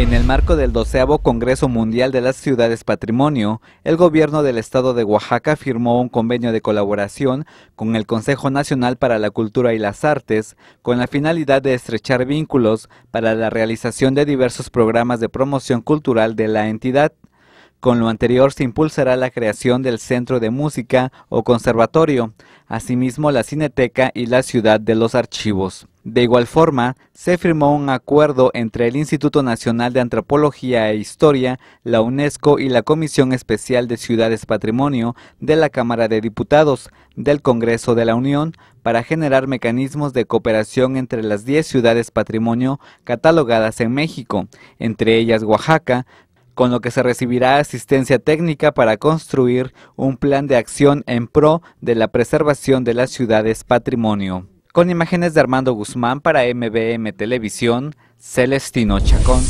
En el marco del doceavo Congreso Mundial de las Ciudades Patrimonio, el gobierno del estado de Oaxaca firmó un convenio de colaboración con el Consejo Nacional para la Cultura y las Artes, con la finalidad de estrechar vínculos para la realización de diversos programas de promoción cultural de la entidad. Con lo anterior se impulsará la creación del Centro de Música o Conservatorio, asimismo la Cineteca y la Ciudad de los Archivos. De igual forma, se firmó un acuerdo entre el Instituto Nacional de Antropología e Historia, la UNESCO y la Comisión Especial de Ciudades Patrimonio de la Cámara de Diputados del Congreso de la Unión para generar mecanismos de cooperación entre las 10 ciudades patrimonio catalogadas en México, entre ellas Oaxaca, con lo que se recibirá asistencia técnica para construir un plan de acción en pro de la preservación de las ciudades patrimonio. Con imágenes de Armando Guzmán para MBM Televisión, Celestino Chacón.